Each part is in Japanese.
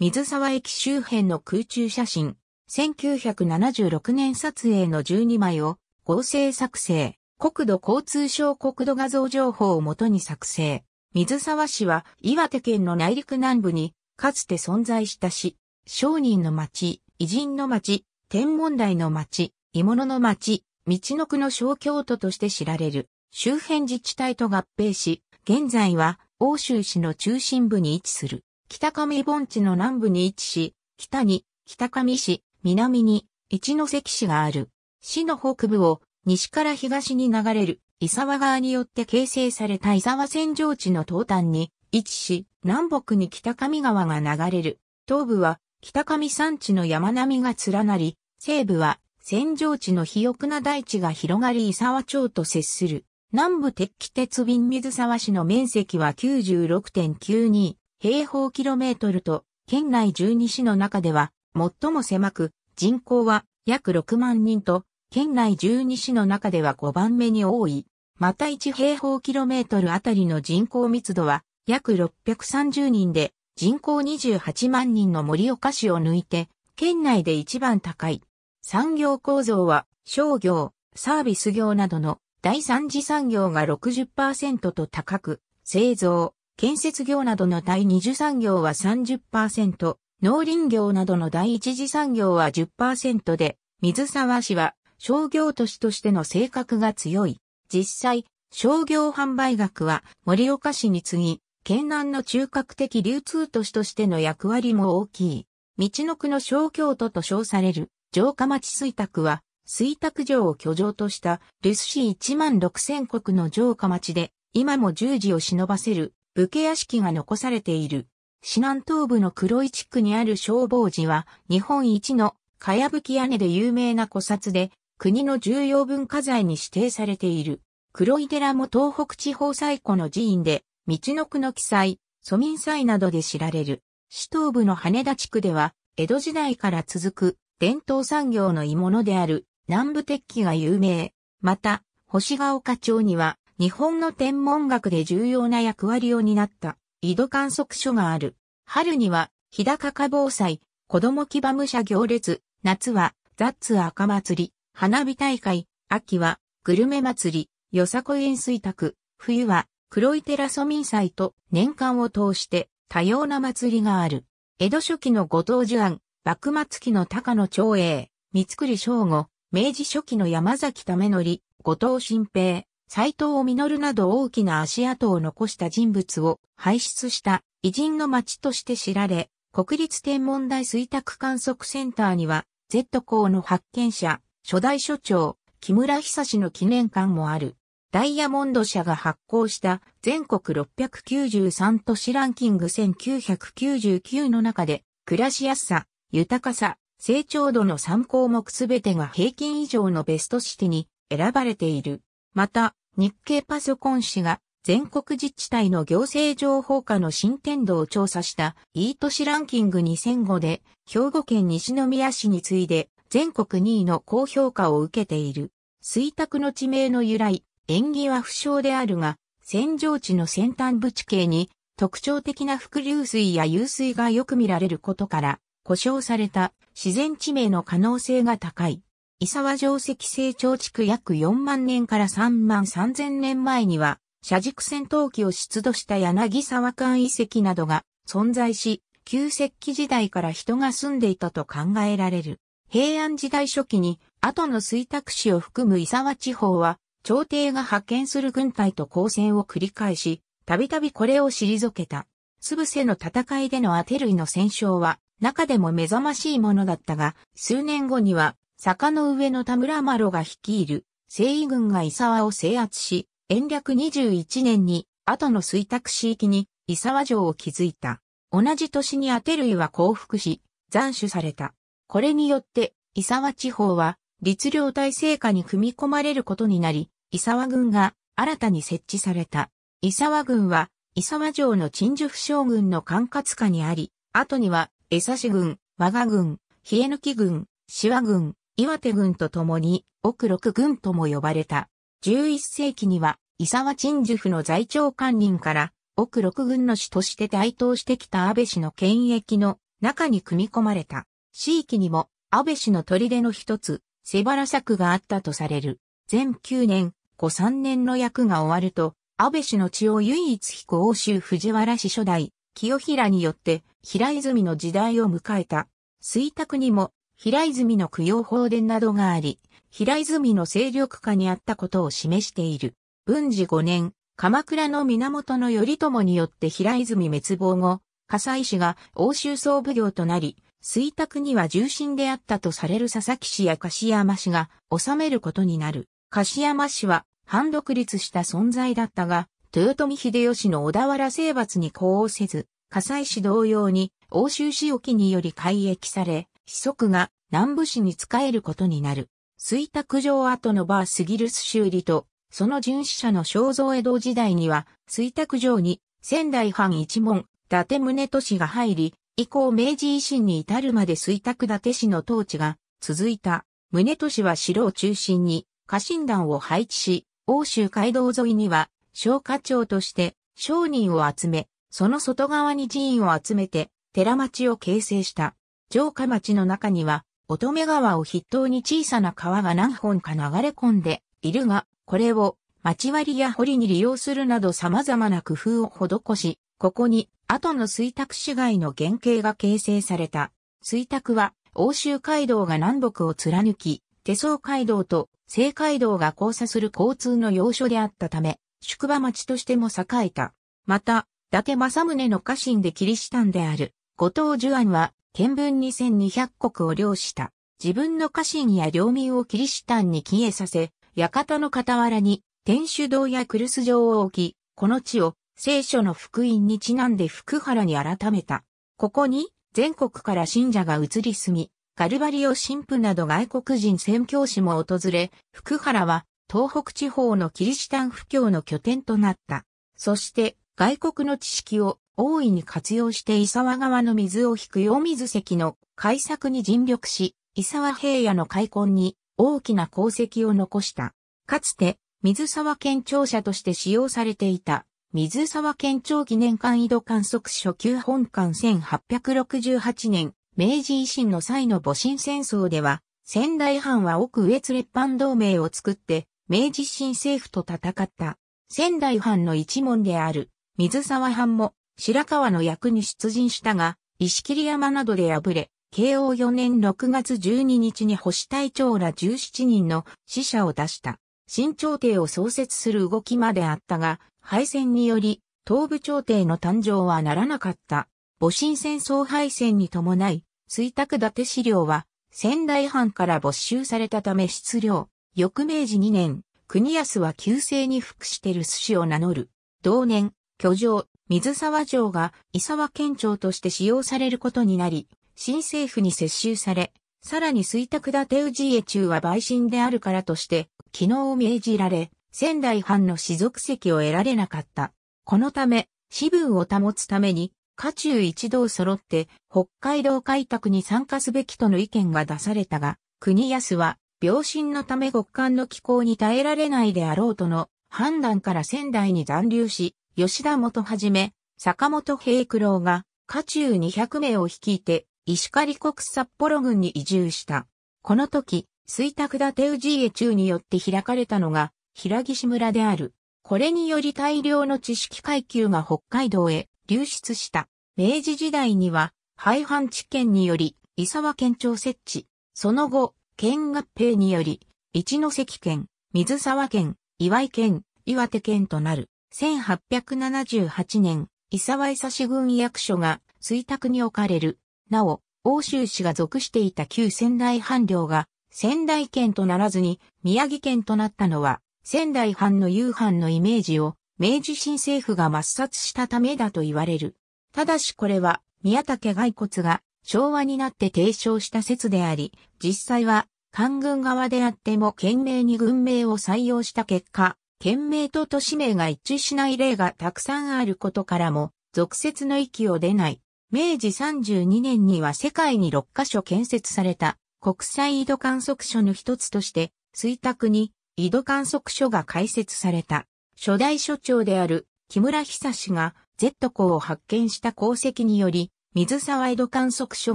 水沢駅周辺の空中写真、1976年撮影の12枚を合成作成、国土交通省国土画像情報をもとに作成。水沢市は岩手県の内陸南部にかつて存在した市、商人の町、偉人の町、天文台の町、鋳物の町、道の区の小京都として知られる周辺自治体と合併し、現在は欧州市の中心部に位置する。北上盆地の南部に位置し、北に北上市、南に一関市がある。市の北部を西から東に流れる伊沢川によって形成された伊沢扇状地の東端に位置し、南北に北上川が流れる。東部は北上山地の山並みが連なり、西部は扇状地の肥沃な大地が広がり伊沢町と接する。南部鉄器鉄瓶水沢市の面積は96.92平方キロメートルと、県内12市の中では、最も狭く、人口は約6万人と、県内12市の中では5番目に多い。また1平方キロメートルあたりの人口密度は約630人で、人口28万人の盛岡市を抜いて、県内で一番高い。産業構造は、商業、サービス業などの第三次産業が60%と高く、製造、建設業などの第二次産業は30%、農林業などの第一次産業は10%で、水沢市は商業都市としての性格が強い。実際、商業販売額は森岡市に次ぎ、県南の中核的流通都市としての役割も大きい。道の区の小京都と称される城下町水卓は、水卓城を居城とした留守市1万6000国の城下町で、今も十字を忍ばせる武家屋敷が残されている。市南東部の黒井地区にある消防寺は日本一のかやぶき屋根で有名な古刹で国の重要文化財に指定されている。黒井寺も東北地方最古の寺院で、道の区の記載、祖民祭などで知られる。市東部の羽田地区では、江戸時代から続く伝統産業の鋳物である南部鉄器が有名。また、星ヶ丘町には日本の天文学で重要な役割を担った井戸観測所がある。春には、日高花防災、子供騎馬武者行列、夏は、雑赤祭り、花火大会、秋は、グルメ祭り、よさこい円水卓、冬は、黒い寺庶民祭と年間を通して多様な祭りがある。江戸初期の後藤樹安、幕末期の高野長英、三栗正吾、明治初期の山崎為則、後藤新平、斎藤実など大きな足跡を残した人物を輩出した偉人の町として知られ、国立天文台水卓観測センターには、Z 校の発見者、初代所長、木村久志の記念館もある。ダイヤモンド社が発行した全国693都市ランキング1999の中で、暮らしやすさ、豊かさ、成長度の3項目すべてが平均以上のベストシティに選ばれている。また、日経パソコン誌が全国自治体の行政情報化の進展度を調査したいい都市ランキング2005で兵庫県西宮市に次いで全国2位の高評価を受けている。水卓の地名の由来、縁起は不詳であるが、扇状地の先端部地形に特徴的な伏流水や湧水がよく見られることから、故障された自然地名の可能性が高い。伊沢城石成長区約4万年から3万3000年前には、車軸戦闘機を出土した柳沢館遺跡などが存在し、旧石器時代から人が住んでいたと考えられる。平安時代初期に、後の水拓市を含む伊沢地方は、朝廷が派遣する軍隊と交戦を繰り返し、たびたびこれを退けた。つぶせの戦いでのアテルイの戦勝は、中でも目覚ましいものだったが、数年後には坂の上の田村麻呂が率いる西夷軍が伊沢を制圧し、延暦21年に後の水託市域に伊沢城を築いた。同じ年にアテルイは降伏し、斬首された。これによって伊沢地方は律令体制下に組み込まれることになり、伊沢軍が新たに設置された。伊沢軍は伊沢城の陳守府将軍の管轄下にあり、後には江差軍、和賀軍、冷抜軍、志和軍、岩手軍と共に奥六軍とも呼ばれた。11世紀には伊沢鎮守府の在庁官人から奥六軍の主として台頭してきた安倍氏の権益の中に組み込まれた。地域にも安倍氏の砦の一つ、背原作があったとされる。前9年、5、3年の役が終わると、安倍氏の血を唯一引く欧州藤原氏初代、清平によって、平泉の時代を迎えた。水卓にも平泉の供養法電などがあり、平泉の勢力下にあったことを示している。文治5年、鎌倉の源頼朝によって平泉滅亡後、火災市が欧州総奉行となり、水卓には重臣であったとされる佐々木氏や樫山氏が治めることになる。柏山氏は反独立した存在だったが、豊臣秀吉の小田原征伐に呼応せず、火災市同様に欧州市沖により改易され、子息が南部市に仕えることになる。水卓城跡のバースギルス修理と、その巡視者の肖像江戸時代には、水卓城に仙台藩一門、伊達宗市が入り、以降明治維新に至るまで水卓伊達市の統治が続いた。宗市は城を中心に家臣団を配置し、欧州街道沿いには、商家長として商人を集め、その外側に寺院を集めて寺町を形成した。城下町の中には乙女川を筆頭に小さな川が何本か流れ込んでいるが、これを町割りや堀に利用するなど様々な工夫を施し、ここに後の水拓市街の原型が形成された。水拓は欧州街道が南北を貫き、手相街道と西街道が交差する交通の要所であったため、宿場町としても栄えた。また、伊達政宗の家臣でキリシタンである、後藤樹安は、見聞2200国を領した。自分の家臣や領民をキリシタンに帰依させ、館の傍らに天主堂やクルス城を置き、この地を聖書の福音にちなんで福原に改めた。ここに全国から信者が移り住み、ガルバリオ神父など外国人宣教師も訪れ、福原は東北地方のキリシタン布教の拠点となった。そして外国の知識を大いに活用して伊沢川の水を引く用水石の開削に尽力し、伊沢平野の開墾に大きな功績を残した。かつて、水沢県庁舎として使用されていた、水沢県庁記念館井戸観測所旧本館1868年、明治維新の際の戊辰戦争では、仙台藩は奥上津列藩同盟を作って、明治新政府と戦った。仙台藩の一門である、水沢藩も、白川の役に出陣したが、石切山などで敗れ、慶応4年6月12日に星隊長ら17人の死者を出した。新朝廷を創設する動きまであったが、敗戦により、東部朝廷の誕生はならなかった。戊辰戦争敗戦に伴い、水卓立資料は、仙台藩から没収されたため失領。翌明治2年、国安は旧姓に服してる寿司を名乗る。同年、居城、水沢城が伊沢県庁として使用されることになり、新政府に接収され、さらに水沢立氏家中は陪審であるからとして、昨日を命じられ、仙台藩の士族席を得られなかった。このため、私分を保つために、家中一同揃って北海道開拓に参加すべきとの意見が出されたが、国安は病身のため極寒の気候に耐えられないであろうとの判断から仙台に残留し、吉田元はじめ、坂本平九郎が、家中200名を率いて、石狩国札幌郡に移住した。この時、水田田手氏家中によって開かれたのが、平岸村である。これにより大量の知識階級が北海道へ流出した。明治時代には、廃藩置県により、伊沢県庁設置。その後、県合併により、一関県、水沢県、岩井県、岩手県となる。1878年、伊沢伊佐志軍役所が水託に置かれる。なお、欧州市が属していた旧仙台藩領が仙台県とならずに宮城県となったのは仙台藩の夕飯のイメージを明治新政府が抹殺したためだと言われる。ただしこれは宮武骸骨が昭和になって提唱した説であり、実際は官軍側であっても懸命に軍名を採用した結果、県名と都市名が一致しない例がたくさんあることからも、俗説の域を出ない。明治32年には世界に6カ所建設された国際井戸観測所の一つとして、水卓に井戸観測所が開設された。初代所長である木村久志が Z 校を発見した功績により、水沢井戸観測所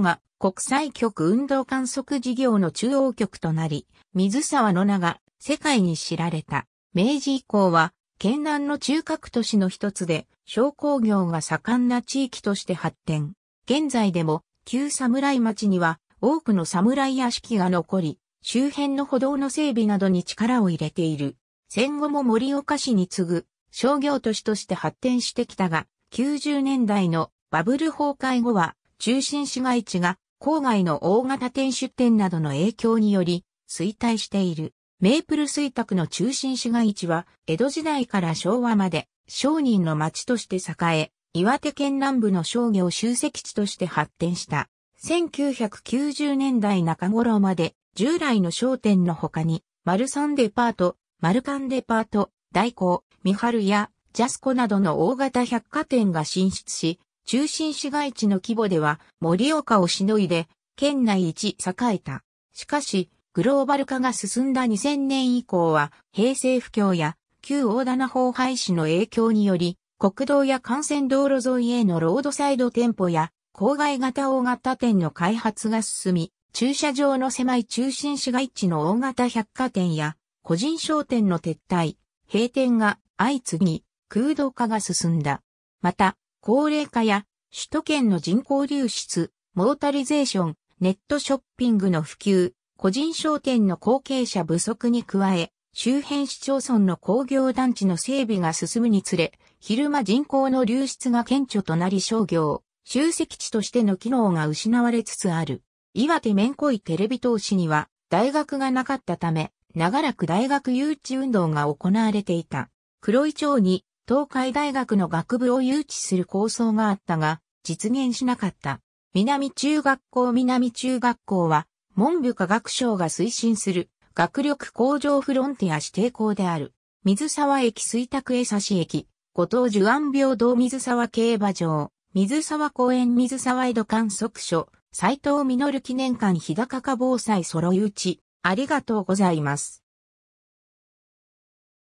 が国際局運動観測事業の中央局となり、水沢の名が世界に知られた。明治以降は、県南の中核都市の一つで、商工業が盛んな地域として発展。現在でも、旧侍町には多くの侍屋敷が残り、周辺の歩道の整備などに力を入れている。戦後も盛岡市に次ぐ商業都市として発展してきたが、90年代のバブル崩壊後は中心市街地が郊外の大型店出店などの影響により衰退している。メープル水卓の中心市街地は、江戸時代から昭和まで、商人の町として栄え、岩手県南部の商業集積地として発展した。1990年代中頃まで、従来の商店の他に、マルサンデパート、マルカンデパート、大工、三春や、ジャスコなどの大型百貨店が進出し、中心市街地の規模では、森岡をしのいで、県内一栄えた。しかし、グローバル化が進んだ2000年以降は、平成不況や旧大棚法廃止の影響により、国道や幹線道路沿いへのロードサイド店舗や、郊外型大型店の開発が進み、駐車場の狭い中心市街地の大型百貨店や、個人商店の撤退、閉店が相次ぎ、空洞化が進んだ。また、高齢化や首都圏の人口流出、モータリゼーション、ネットショッピングの普及、個人商店の後継者不足に加え、周辺市町村の工業団地の整備が進むにつれ、昼間人口の流出が顕著となり商業、集積地としての機能が失われつつある。岩手面恋テレビ投資には大学がなかったため、長らく大学誘致運動が行われていた。黒井町に東海大学の学部を誘致する構想があったが、実現しなかった。南中学校南中学校は文部科学省が推進する学力向上フロンティア指定校である。水沢駅水沢江差駅、後藤樹安平堂水沢競馬場、水沢公園水沢江戸観測所、斎藤実記念館日高か防災揃い打ち、ありがとうございます。